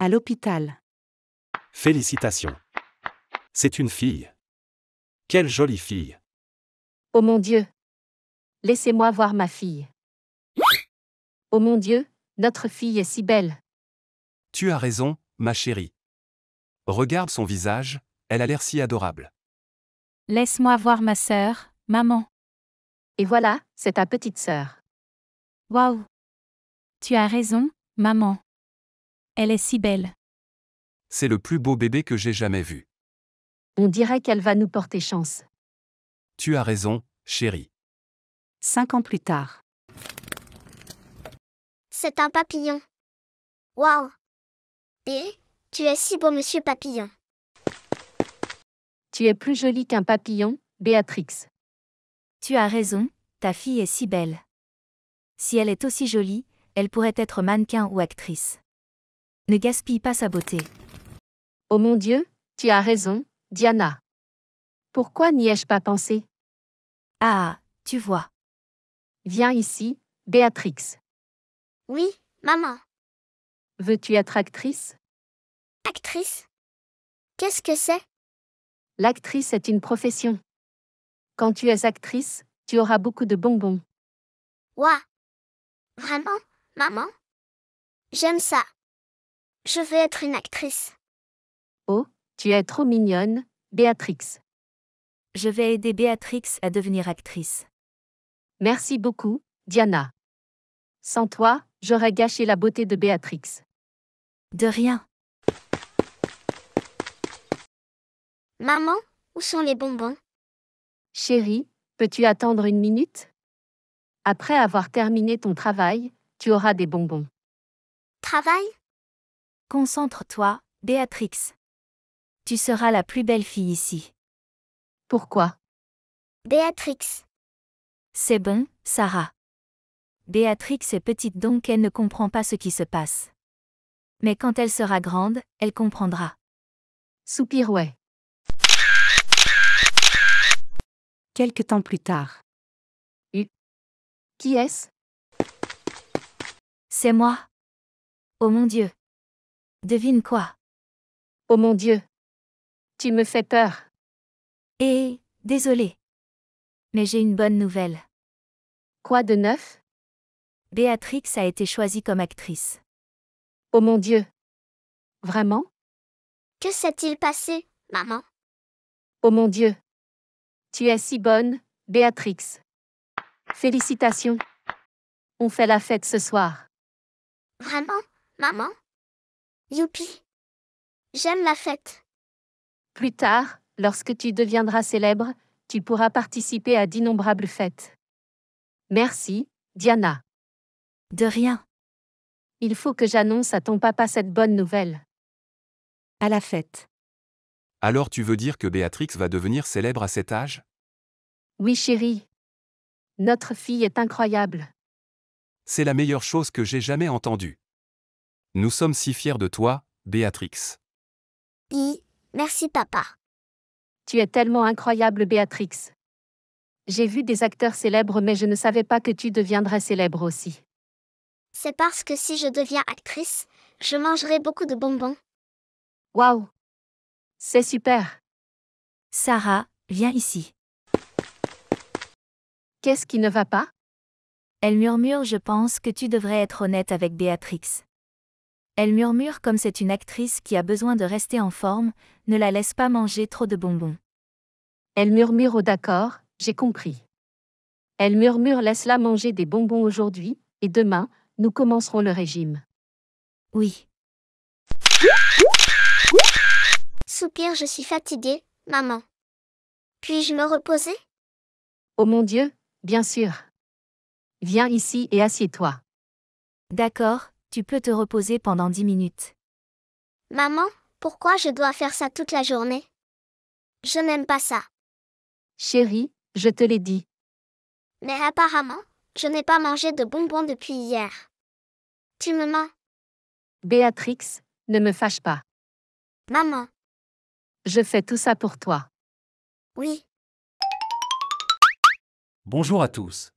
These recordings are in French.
À l'hôpital. Félicitations. C'est une fille. Quelle jolie fille. Oh mon Dieu. Laissez-moi voir ma fille. Oh mon Dieu, notre fille est si belle. Tu as raison, ma chérie. Regarde son visage, elle a l'air si adorable. Laisse-moi voir ma sœur, maman. Et voilà, c'est ta petite sœur. Waouh. Tu as raison, maman. Elle est si belle. C'est le plus beau bébé que j'ai jamais vu. On dirait qu'elle va nous porter chance. Tu as raison, chérie. Cinq ans plus tard. C'est un papillon. Waouh Et tu es si beau, monsieur papillon. Tu es plus jolie qu'un papillon, Béatrix. Tu as raison, ta fille est si belle. Si elle est aussi jolie, elle pourrait être mannequin ou actrice. Ne gaspille pas sa beauté. Oh mon Dieu, tu as raison, Diana. Pourquoi n'y ai-je pas pensé Ah, tu vois. Viens ici, Béatrix. Oui, maman. Veux-tu être actrice Actrice Qu'est-ce que c'est L'actrice est une profession. Quand tu es actrice, tu auras beaucoup de bonbons. Ouah Vraiment, maman J'aime ça. Je veux être une actrice. Oh, tu es trop mignonne, Béatrix. Je vais aider Béatrix à devenir actrice. Merci beaucoup, Diana. Sans toi, j'aurais gâché la beauté de Béatrix. De rien. Maman, où sont les bonbons Chérie, peux-tu attendre une minute Après avoir terminé ton travail, tu auras des bonbons. Travail Concentre-toi, Béatrix. Tu seras la plus belle fille ici. Pourquoi Béatrix. C'est bon, Sarah. Béatrix est petite donc elle ne comprend pas ce qui se passe. Mais quand elle sera grande, elle comprendra. Soupirouet. Quelque temps plus tard. U. Qui est-ce C'est moi. Oh mon Dieu. Devine quoi Oh mon Dieu Tu me fais peur Et eh, désolé. Mais j'ai une bonne nouvelle. Quoi de neuf Béatrix a été choisie comme actrice. Oh mon Dieu Vraiment Que s'est-il passé, maman Oh mon Dieu Tu es si bonne, Béatrix. Félicitations On fait la fête ce soir. Vraiment, maman Youpi J'aime la fête. Plus tard, lorsque tu deviendras célèbre, tu pourras participer à d'innombrables fêtes. Merci, Diana. De rien. Il faut que j'annonce à ton papa cette bonne nouvelle. À la fête. Alors tu veux dire que Béatrix va devenir célèbre à cet âge Oui chérie. Notre fille est incroyable. C'est la meilleure chose que j'ai jamais entendue. Nous sommes si fiers de toi, Béatrix. Oui, merci papa. Tu es tellement incroyable, Béatrix. J'ai vu des acteurs célèbres, mais je ne savais pas que tu deviendrais célèbre aussi. C'est parce que si je deviens actrice, je mangerai beaucoup de bonbons. Waouh C'est super Sarah, viens ici. Qu'est-ce qui ne va pas Elle murmure Je pense que tu devrais être honnête avec Béatrix. Elle murmure comme c'est une actrice qui a besoin de rester en forme, ne la laisse pas manger trop de bonbons. Elle murmure oh d'accord, j'ai compris. Elle murmure laisse-la manger des bonbons aujourd'hui, et demain, nous commencerons le régime. Oui. Soupir, je suis fatiguée, maman. Puis-je me reposer Oh mon Dieu, bien sûr. Viens ici et assieds-toi. D'accord, tu peux te reposer pendant 10 minutes. Maman, pourquoi je dois faire ça toute la journée Je n'aime pas ça. Chérie, je te l'ai dit. Mais apparemment, je n'ai pas mangé de bonbons depuis hier. Tu me mens. Béatrix, ne me fâche pas. Maman. Je fais tout ça pour toi. Oui. Bonjour à tous.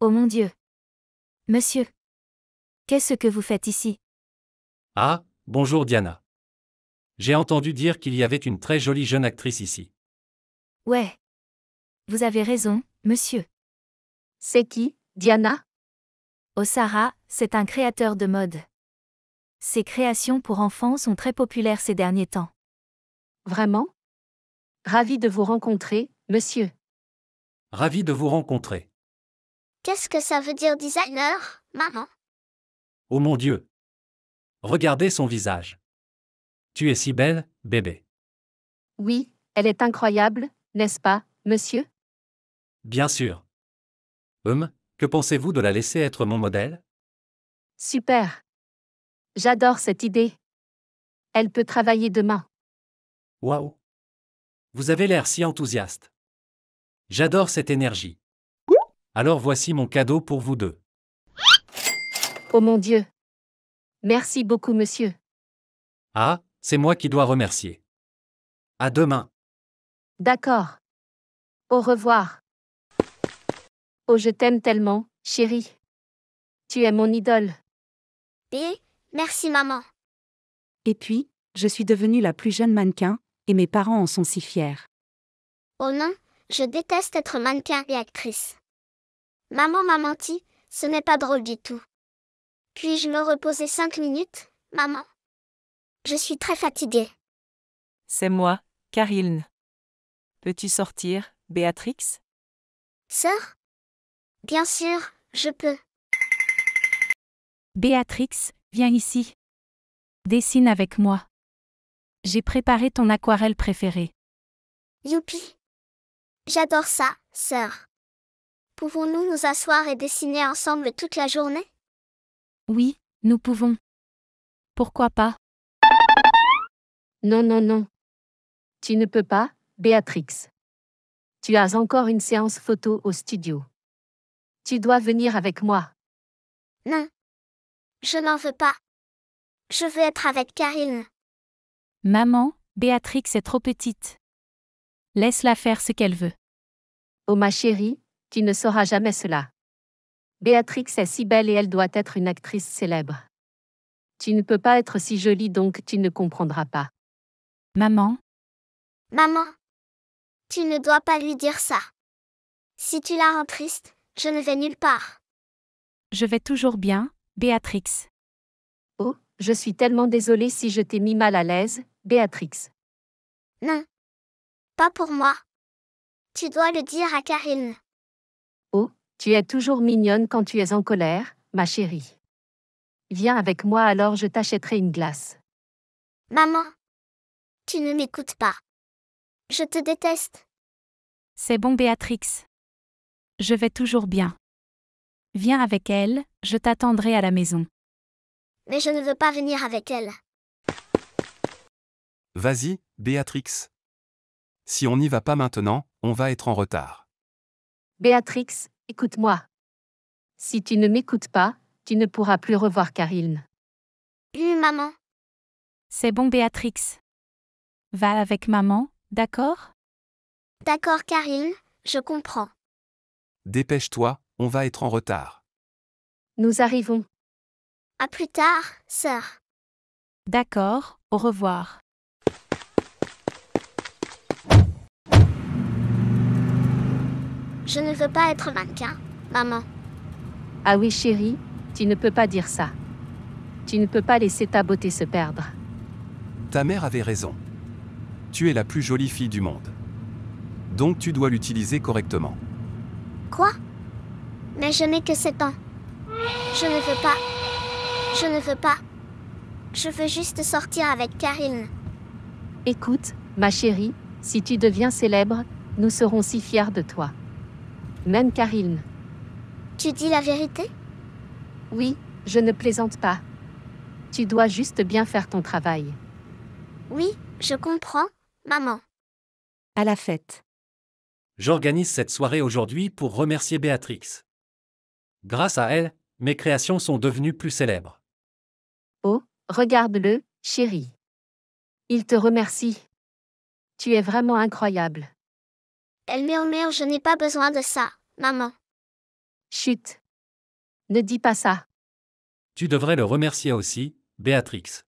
Oh mon Dieu. Monsieur. Qu'est-ce que vous faites ici Ah, bonjour Diana. J'ai entendu dire qu'il y avait une très jolie jeune actrice ici. Ouais. Vous avez raison, monsieur. C'est qui, Diana Osara, oh, c'est un créateur de mode. Ses créations pour enfants sont très populaires ces derniers temps. Vraiment Ravi de vous rencontrer, monsieur. Ravi de vous rencontrer. Qu'est-ce que ça veut dire designer, maman Oh mon Dieu Regardez son visage. Tu es si belle, bébé. Oui, elle est incroyable, n'est-ce pas, monsieur Bien sûr. Hum, que pensez-vous de la laisser être mon modèle Super. J'adore cette idée. Elle peut travailler demain. Waouh Vous avez l'air si enthousiaste. J'adore cette énergie. Alors voici mon cadeau pour vous deux. Oh mon Dieu. Merci beaucoup, monsieur. Ah, c'est moi qui dois remercier. À demain. D'accord. Au revoir. Oh, je t'aime tellement, chérie. Tu es mon idole. Et merci, maman. Et puis, je suis devenue la plus jeune mannequin, et mes parents en sont si fiers. Oh non, je déteste être mannequin et actrice. Maman m'a menti, ce n'est pas drôle du tout. Puis-je me reposer cinq minutes, maman Je suis très fatiguée. C'est moi, Karine. Peux-tu sortir, Béatrix Sœur Bien sûr, je peux. Béatrix, viens ici. Dessine avec moi. J'ai préparé ton aquarelle préférée. Youpi J'adore ça, sœur. Pouvons-nous nous asseoir et dessiner ensemble toute la journée oui, nous pouvons. Pourquoi pas Non, non, non. Tu ne peux pas, Béatrix. Tu as encore une séance photo au studio. Tu dois venir avec moi. Non. Je n'en veux pas. Je veux être avec Karine. Maman, Béatrix est trop petite. Laisse-la faire ce qu'elle veut. Oh ma chérie, tu ne sauras jamais cela. Béatrix est si belle et elle doit être une actrice célèbre. Tu ne peux pas être si jolie donc tu ne comprendras pas. Maman Maman Tu ne dois pas lui dire ça. Si tu la rends triste, je ne vais nulle part. Je vais toujours bien, Béatrix. Oh, je suis tellement désolée si je t'ai mis mal à l'aise, Béatrix. Non. Pas pour moi. Tu dois le dire à Karine. Tu es toujours mignonne quand tu es en colère, ma chérie. Viens avec moi alors je t'achèterai une glace. Maman, tu ne m'écoutes pas. Je te déteste. C'est bon Béatrix. Je vais toujours bien. Viens avec elle, je t'attendrai à la maison. Mais je ne veux pas venir avec elle. Vas-y, Béatrix. Si on n'y va pas maintenant, on va être en retard. Béatrix, Écoute-moi. Si tu ne m'écoutes pas, tu ne pourras plus revoir Karine. Oui, maman. C'est bon, Béatrix. Va avec maman, d'accord D'accord, Karine, je comprends. Dépêche-toi, on va être en retard. Nous arrivons. À plus tard, sœur. D'accord, au revoir. Je ne veux pas être mannequin, maman. Ah oui, chérie, tu ne peux pas dire ça. Tu ne peux pas laisser ta beauté se perdre. Ta mère avait raison. Tu es la plus jolie fille du monde. Donc tu dois l'utiliser correctement. Quoi Mais je n'ai que 7 ans. Je ne veux pas. Je ne veux pas. Je veux juste sortir avec Karine. Écoute, ma chérie, si tu deviens célèbre, nous serons si fiers de toi. Même Karine. Tu dis la vérité Oui, je ne plaisante pas. Tu dois juste bien faire ton travail. Oui, je comprends, maman. À la fête. J'organise cette soirée aujourd'hui pour remercier Béatrix. Grâce à elle, mes créations sont devenues plus célèbres. Oh, regarde-le, chérie. Il te remercie. Tu es vraiment incroyable. Elle murmure Je n'ai pas besoin de ça, maman. Chut. Ne dis pas ça. Tu devrais le remercier aussi, Béatrix.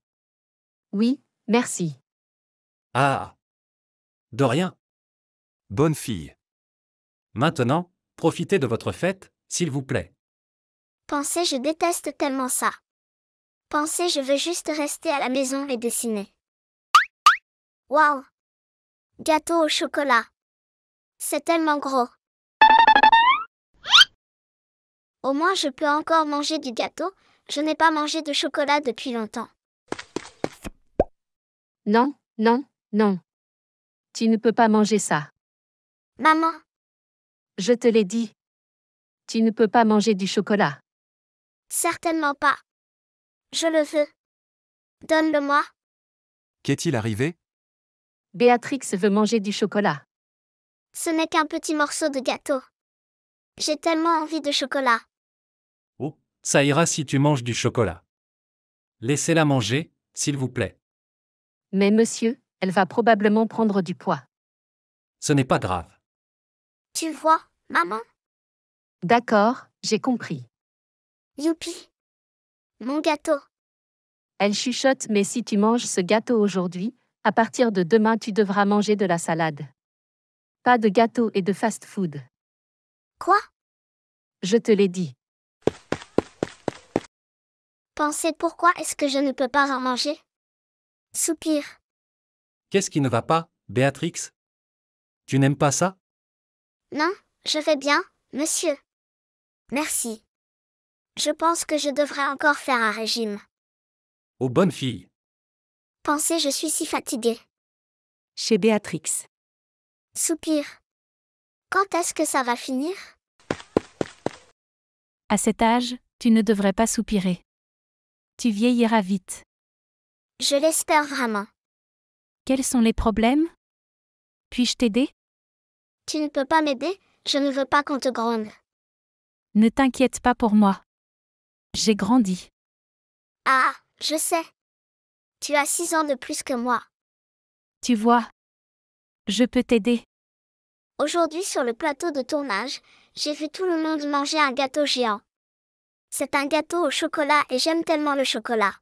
Oui, merci. Ah. De rien. Bonne fille. Maintenant, profitez de votre fête, s'il vous plaît. Pensez, je déteste tellement ça. Pensez, je veux juste rester à la maison et dessiner. Wow! Gâteau au chocolat. C'est tellement gros. Au moins, je peux encore manger du gâteau. Je n'ai pas mangé de chocolat depuis longtemps. Non, non, non. Tu ne peux pas manger ça. Maman. Je te l'ai dit. Tu ne peux pas manger du chocolat. Certainement pas. Je le veux. Donne-le-moi. Qu'est-il arrivé Béatrix veut manger du chocolat. Ce n'est qu'un petit morceau de gâteau. J'ai tellement envie de chocolat. Oh, ça ira si tu manges du chocolat. Laissez-la manger, s'il vous plaît. Mais monsieur, elle va probablement prendre du poids. Ce n'est pas grave. Tu vois, maman D'accord, j'ai compris. Youpi Mon gâteau Elle chuchote, mais si tu manges ce gâteau aujourd'hui, à partir de demain tu devras manger de la salade. Pas de gâteaux et de fast-food. Quoi Je te l'ai dit. Pensez pourquoi est-ce que je ne peux pas en manger Soupir. Qu'est-ce qui ne va pas, Béatrix Tu n'aimes pas ça Non, je vais bien, monsieur. Merci. Je pense que je devrais encore faire un régime. Oh bonne fille. Pensez, je suis si fatiguée. Chez Béatrix. Soupir. Quand est-ce que ça va finir À cet âge, tu ne devrais pas soupirer. Tu vieilliras vite. Je l'espère vraiment. Quels sont les problèmes Puis-je t'aider Tu ne peux pas m'aider, je ne veux pas qu'on te gronde. Ne t'inquiète pas pour moi. J'ai grandi. Ah, je sais. Tu as six ans de plus que moi. Tu vois, je peux t'aider. Aujourd'hui sur le plateau de tournage, j'ai vu tout le monde manger un gâteau géant. C'est un gâteau au chocolat et j'aime tellement le chocolat.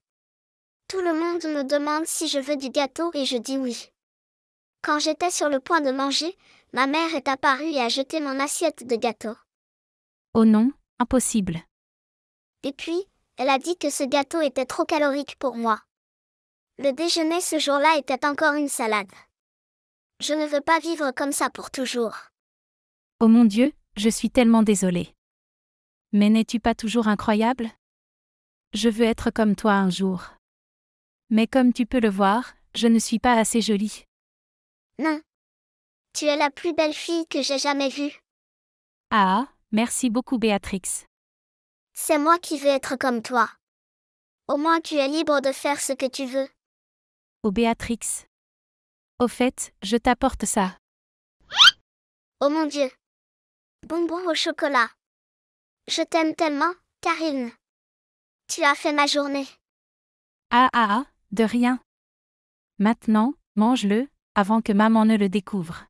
Tout le monde me demande si je veux du gâteau et je dis oui. Quand j'étais sur le point de manger, ma mère est apparue et a jeté mon assiette de gâteau. Oh non, impossible. Et puis, elle a dit que ce gâteau était trop calorique pour moi. Le déjeuner ce jour-là était encore une salade. Je ne veux pas vivre comme ça pour toujours. Oh mon Dieu, je suis tellement désolée. Mais n'es-tu pas toujours incroyable Je veux être comme toi un jour. Mais comme tu peux le voir, je ne suis pas assez jolie. Non. Tu es la plus belle fille que j'ai jamais vue. Ah, merci beaucoup Béatrix. C'est moi qui veux être comme toi. Au moins tu es libre de faire ce que tu veux. Oh Béatrix, au fait, je t'apporte ça. Oh mon Dieu. Bonbon au chocolat. Je t'aime tellement, Karine. Tu as fait ma journée. Ah ah ah, de rien. Maintenant, mange-le, avant que maman ne le découvre.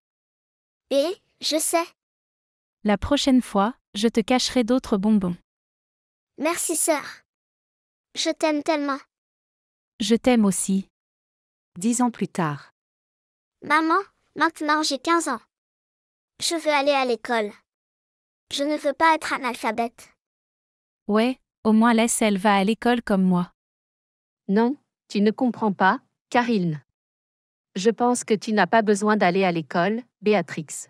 Eh, je sais. La prochaine fois, je te cacherai d'autres bonbons. Merci, sœur. Je t'aime tellement. Je t'aime aussi. Dix ans plus tard. Maman, maintenant j'ai 15 ans. Je veux aller à l'école. Je ne veux pas être analphabète. Ouais, au moins laisse elle va à l'école comme moi. Non, tu ne comprends pas, Karine. Je pense que tu n'as pas besoin d'aller à l'école, Béatrix.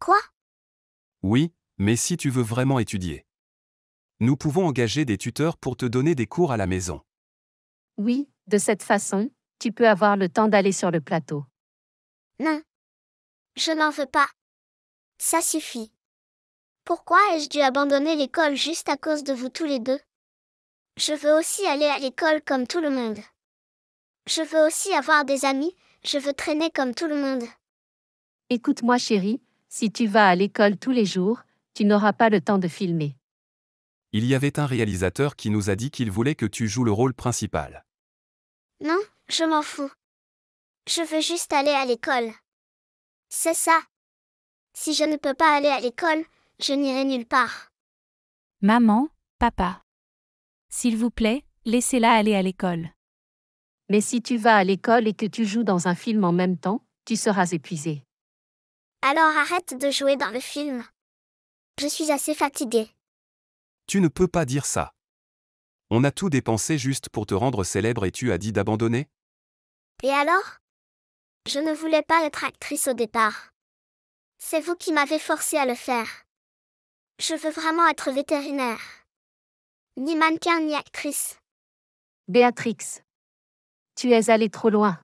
Quoi Oui, mais si tu veux vraiment étudier. Nous pouvons engager des tuteurs pour te donner des cours à la maison. Oui, de cette façon, tu peux avoir le temps d'aller sur le plateau. Non. Je n'en veux pas. Ça suffit. Pourquoi ai-je dû abandonner l'école juste à cause de vous tous les deux Je veux aussi aller à l'école comme tout le monde. Je veux aussi avoir des amis, je veux traîner comme tout le monde. Écoute-moi chérie, si tu vas à l'école tous les jours, tu n'auras pas le temps de filmer. Il y avait un réalisateur qui nous a dit qu'il voulait que tu joues le rôle principal. Non, je m'en fous. Je veux juste aller à l'école. C'est ça. Si je ne peux pas aller à l'école, je n'irai nulle part. Maman, papa. S'il vous plaît, laissez-la aller à l'école. Mais si tu vas à l'école et que tu joues dans un film en même temps, tu seras épuisé. Alors arrête de jouer dans le film. Je suis assez fatiguée. Tu ne peux pas dire ça. On a tout dépensé juste pour te rendre célèbre et tu as dit d'abandonner Et alors je ne voulais pas être actrice au départ. C'est vous qui m'avez forcé à le faire. Je veux vraiment être vétérinaire. Ni mannequin ni actrice. Béatrix. Tu es allée trop loin.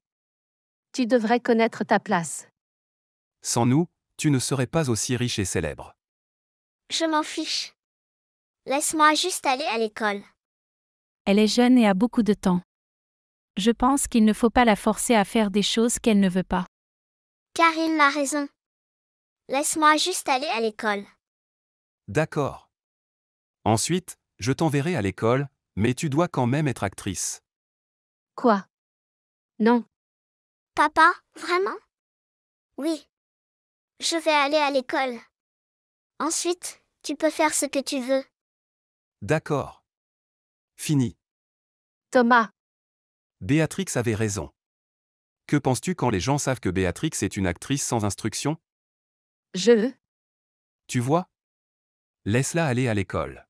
Tu devrais connaître ta place. Sans nous, tu ne serais pas aussi riche et célèbre. Je m'en fiche. Laisse-moi juste aller à l'école. Elle est jeune et a beaucoup de temps je pense qu'il ne faut pas la forcer à faire des choses qu'elle ne veut pas. Karine a raison. Laisse-moi juste aller à l'école. D'accord. Ensuite, je t'enverrai à l'école, mais tu dois quand même être actrice. Quoi Non. Papa, vraiment Oui. Je vais aller à l'école. Ensuite, tu peux faire ce que tu veux. D'accord. Fini. Thomas. Béatrix avait raison. Que penses-tu quand les gens savent que Béatrix est une actrice sans instruction Je. Tu vois Laisse-la aller à l'école.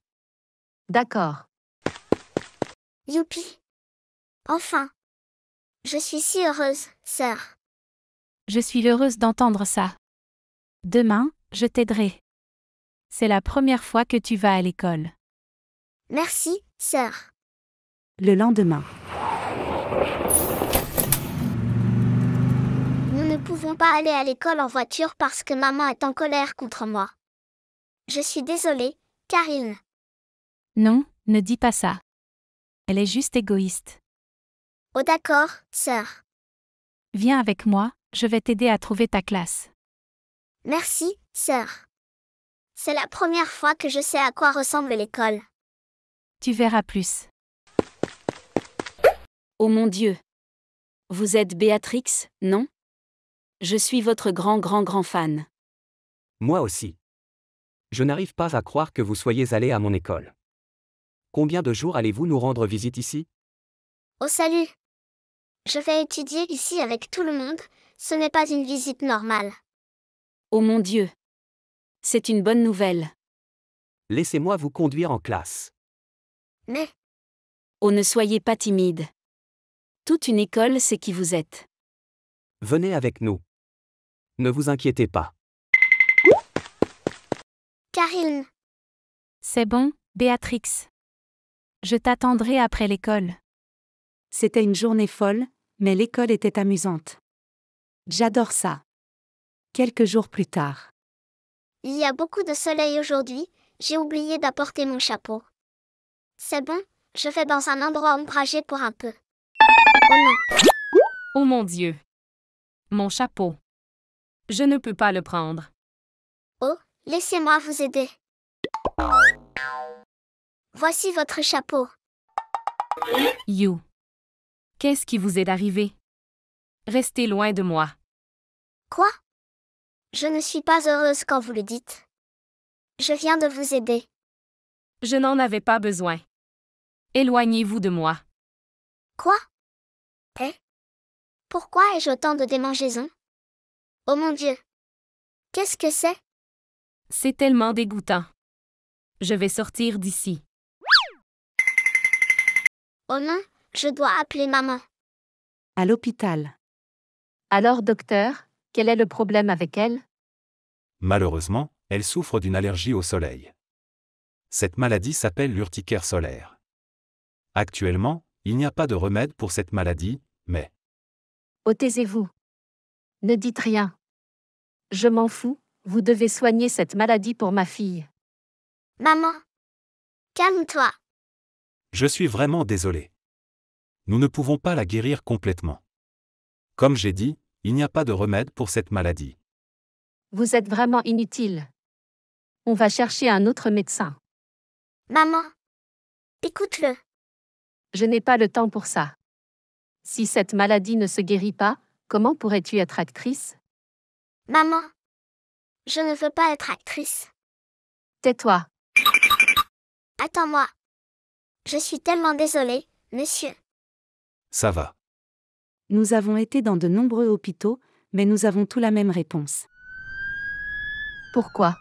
D'accord. Youpi. Enfin. Je suis si heureuse, sœur. Je suis heureuse d'entendre ça. Demain, je t'aiderai. C'est la première fois que tu vas à l'école. Merci, sœur. Le lendemain. Nous ne pouvons pas aller à l'école en voiture parce que maman est en colère contre moi. Je suis désolée, Karine. Non, ne dis pas ça. Elle est juste égoïste. Oh d'accord, sœur. Viens avec moi, je vais t'aider à trouver ta classe. Merci, sœur. C'est la première fois que je sais à quoi ressemble l'école. Tu verras plus. Oh mon Dieu Vous êtes Béatrix, non Je suis votre grand grand grand fan. Moi aussi. Je n'arrive pas à croire que vous soyez allé à mon école. Combien de jours allez-vous nous rendre visite ici Oh salut Je vais étudier ici avec tout le monde, ce n'est pas une visite normale. Oh mon Dieu C'est une bonne nouvelle. Laissez-moi vous conduire en classe. Mais... Oh ne soyez pas timide. Toute une école sait qui vous êtes. Venez avec nous. Ne vous inquiétez pas. Karine. C'est bon, Béatrix. Je t'attendrai après l'école. C'était une journée folle, mais l'école était amusante. J'adore ça. Quelques jours plus tard. Il y a beaucoup de soleil aujourd'hui, j'ai oublié d'apporter mon chapeau. C'est bon, je vais dans un endroit ombragé pour un peu. Oh mon Dieu. Mon chapeau. Je ne peux pas le prendre. Oh, laissez-moi vous aider. Voici votre chapeau. You. Qu'est-ce qui vous est arrivé? Restez loin de moi. Quoi? Je ne suis pas heureuse quand vous le dites. Je viens de vous aider. Je n'en avais pas besoin. Éloignez-vous de moi. Quoi? Pourquoi ai-je autant de démangeaisons Oh mon Dieu Qu'est-ce que c'est C'est tellement dégoûtant. Je vais sortir d'ici. Oh non, je dois appeler maman. À l'hôpital. Alors, docteur, quel est le problème avec elle Malheureusement, elle souffre d'une allergie au soleil. Cette maladie s'appelle l'urticaire solaire. Actuellement, il n'y a pas de remède pour cette maladie, mais... Oh, taisez-vous. Ne dites rien. Je m'en fous, vous devez soigner cette maladie pour ma fille. Maman. Calme-toi. Je suis vraiment désolé. Nous ne pouvons pas la guérir complètement. Comme j'ai dit, il n'y a pas de remède pour cette maladie. Vous êtes vraiment inutile. On va chercher un autre médecin. Maman. Écoute-le. Je n'ai pas le temps pour ça. Si cette maladie ne se guérit pas, comment pourrais-tu être actrice Maman, je ne veux pas être actrice. Tais-toi. Attends-moi. Je suis tellement désolée, monsieur. Ça va. Nous avons été dans de nombreux hôpitaux, mais nous avons tout la même réponse. Pourquoi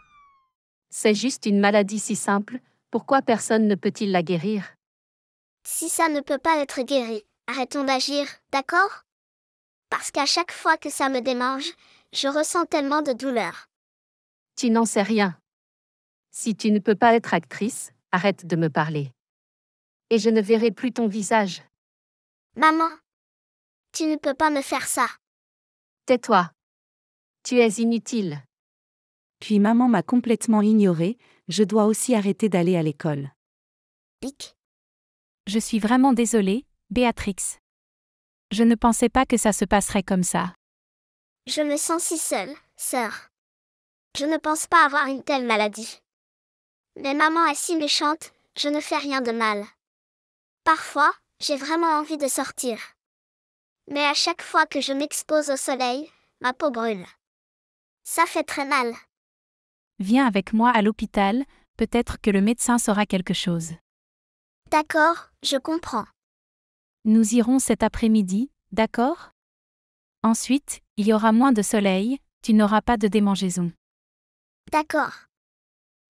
C'est juste une maladie si simple, pourquoi personne ne peut-il la guérir si ça ne peut pas être guéri, arrêtons d'agir, d'accord Parce qu'à chaque fois que ça me démange, je ressens tellement de douleur. Tu n'en sais rien. Si tu ne peux pas être actrice, arrête de me parler. Et je ne verrai plus ton visage. Maman, tu ne peux pas me faire ça. Tais-toi. Tu es inutile. Puis maman m'a complètement ignorée, je dois aussi arrêter d'aller à l'école. Je suis vraiment désolée, Béatrix. Je ne pensais pas que ça se passerait comme ça. Je me sens si seule, sœur. Je ne pense pas avoir une telle maladie. Mais maman est si méchante, je ne fais rien de mal. Parfois, j'ai vraiment envie de sortir. Mais à chaque fois que je m'expose au soleil, ma peau brûle. Ça fait très mal. Viens avec moi à l'hôpital, peut-être que le médecin saura quelque chose. D'accord, je comprends. Nous irons cet après-midi, d'accord Ensuite, il y aura moins de soleil, tu n'auras pas de démangeaison. D'accord.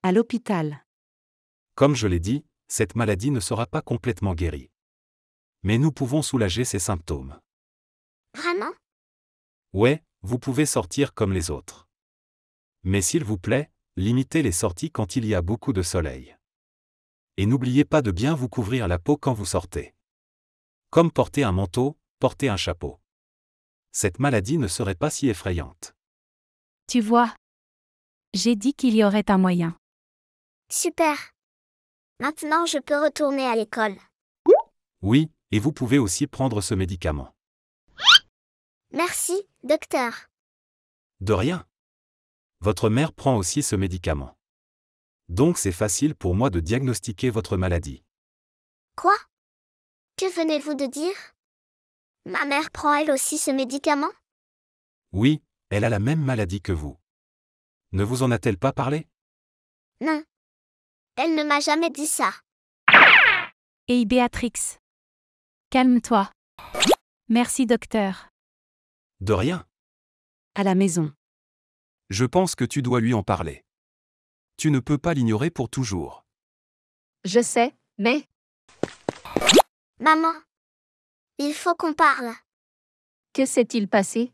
À l'hôpital. Comme je l'ai dit, cette maladie ne sera pas complètement guérie. Mais nous pouvons soulager ses symptômes. Vraiment Ouais, vous pouvez sortir comme les autres. Mais s'il vous plaît, limitez les sorties quand il y a beaucoup de soleil et n'oubliez pas de bien vous couvrir la peau quand vous sortez. Comme porter un manteau, porter un chapeau. Cette maladie ne serait pas si effrayante. Tu vois, j'ai dit qu'il y aurait un moyen. Super. Maintenant, je peux retourner à l'école. Oui, et vous pouvez aussi prendre ce médicament. Merci, docteur. De rien. Votre mère prend aussi ce médicament. Donc c'est facile pour moi de diagnostiquer votre maladie. Quoi Que venez-vous de dire Ma mère prend elle aussi ce médicament Oui, elle a la même maladie que vous. Ne vous en a-t-elle pas parlé Non. Elle ne m'a jamais dit ça. Et Béatrix. Calme-toi. Merci docteur. De rien. À la maison. Je pense que tu dois lui en parler. Tu ne peux pas l'ignorer pour toujours. Je sais, mais... Maman, il faut qu'on parle. Que s'est-il passé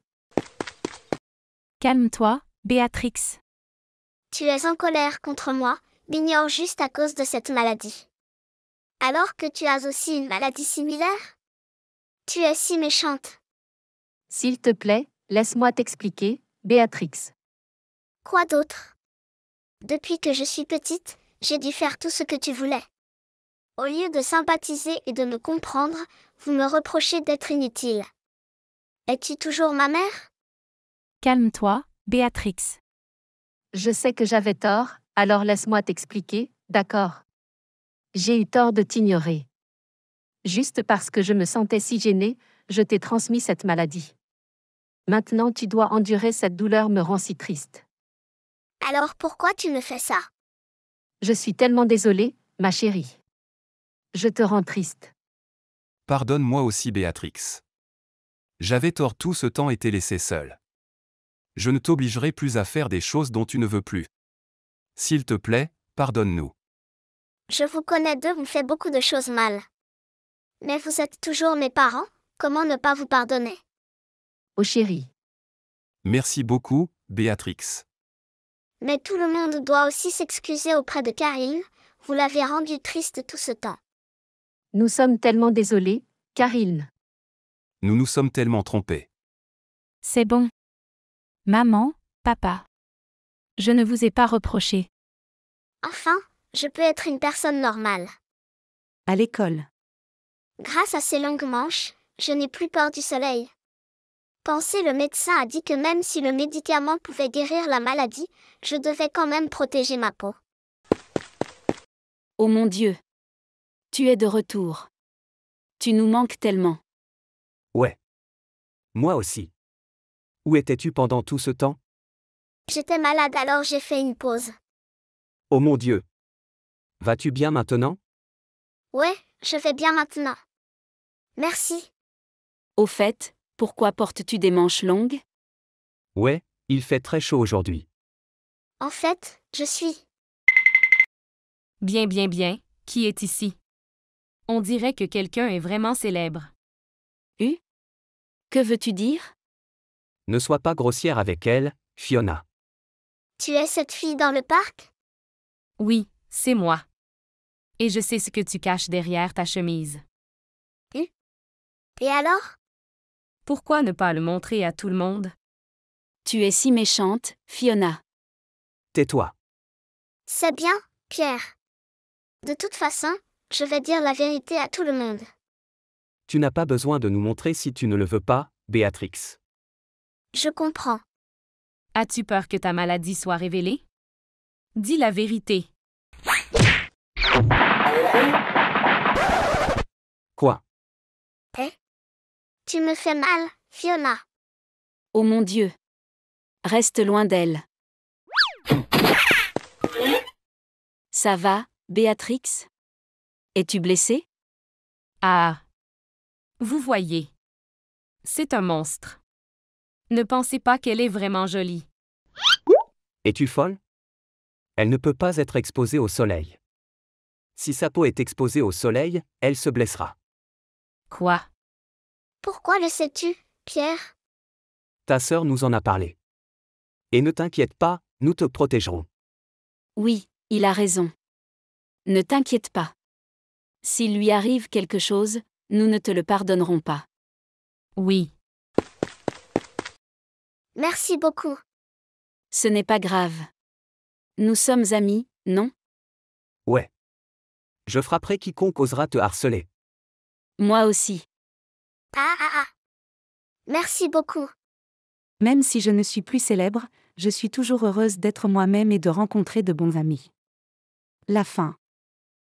Calme-toi, Béatrix. Tu es en colère contre moi, m'ignore juste à cause de cette maladie. Alors que tu as aussi une maladie similaire Tu es si méchante. S'il te plaît, laisse-moi t'expliquer, Béatrix. Quoi d'autre depuis que je suis petite, j'ai dû faire tout ce que tu voulais. Au lieu de sympathiser et de me comprendre, vous me reprochez d'être inutile. Es-tu toujours ma mère Calme-toi, Béatrix. Je sais que j'avais tort, alors laisse-moi t'expliquer, d'accord J'ai eu tort de t'ignorer. Juste parce que je me sentais si gênée, je t'ai transmis cette maladie. Maintenant tu dois endurer cette douleur me rend si triste. Alors pourquoi tu me fais ça Je suis tellement désolée, ma chérie. Je te rends triste. Pardonne-moi aussi, Béatrix. J'avais tort tout ce temps et t'ai laissé seule. Je ne t'obligerai plus à faire des choses dont tu ne veux plus. S'il te plaît, pardonne-nous. Je vous connais deux, vous faites beaucoup de choses mal. Mais vous êtes toujours mes parents, comment ne pas vous pardonner Oh chérie. Merci beaucoup, Béatrix. Mais tout le monde doit aussi s'excuser auprès de Karine, vous l'avez rendue triste tout ce temps. Nous sommes tellement désolés, Karine. Nous nous sommes tellement trompés. C'est bon. Maman, papa. Je ne vous ai pas reproché. Enfin, je peux être une personne normale. À l'école. Grâce à ces longues manches, je n'ai plus peur du soleil. Pensez le médecin a dit que même si le médicament pouvait guérir la maladie, je devais quand même protéger ma peau. Oh mon Dieu Tu es de retour. Tu nous manques tellement. Ouais. Moi aussi. Où étais-tu pendant tout ce temps J'étais malade alors j'ai fait une pause. Oh mon Dieu Vas-tu bien maintenant Ouais, je vais bien maintenant. Merci. Au fait, pourquoi portes-tu des manches longues Ouais, il fait très chaud aujourd'hui. En fait, je suis. Bien, bien, bien, qui est ici? On dirait que quelqu'un est vraiment célèbre. Euh? Que veux-tu dire? Ne sois pas grossière avec elle, Fiona. Tu es cette fille dans le parc? Oui, c'est moi. Et je sais ce que tu caches derrière ta chemise. Euh? Et alors? pourquoi ne pas le montrer à tout le monde Tu es si méchante, Fiona. Tais-toi. C'est bien, Pierre. De toute façon, je vais dire la vérité à tout le monde. Tu n'as pas besoin de nous montrer si tu ne le veux pas, Béatrix. Je comprends. As-tu peur que ta maladie soit révélée Dis la vérité. Quoi Eh tu me fais mal, Fiona. Oh mon Dieu. Reste loin d'elle. Ça va, Béatrix Es-tu blessée Ah. Vous voyez. C'est un monstre. Ne pensez pas qu'elle est vraiment jolie. Es-tu folle Elle ne peut pas être exposée au soleil. Si sa peau est exposée au soleil, elle se blessera. Quoi pourquoi le sais-tu, Pierre Ta sœur nous en a parlé. Et ne t'inquiète pas, nous te protégerons. Oui, il a raison. Ne t'inquiète pas. S'il lui arrive quelque chose, nous ne te le pardonnerons pas. Oui. Merci beaucoup. Ce n'est pas grave. Nous sommes amis, non Ouais. Je frapperai quiconque osera te harceler. Moi aussi. Ah ah ah. Merci beaucoup. Même si je ne suis plus célèbre, je suis toujours heureuse d'être moi-même et de rencontrer de bons amis. La fin.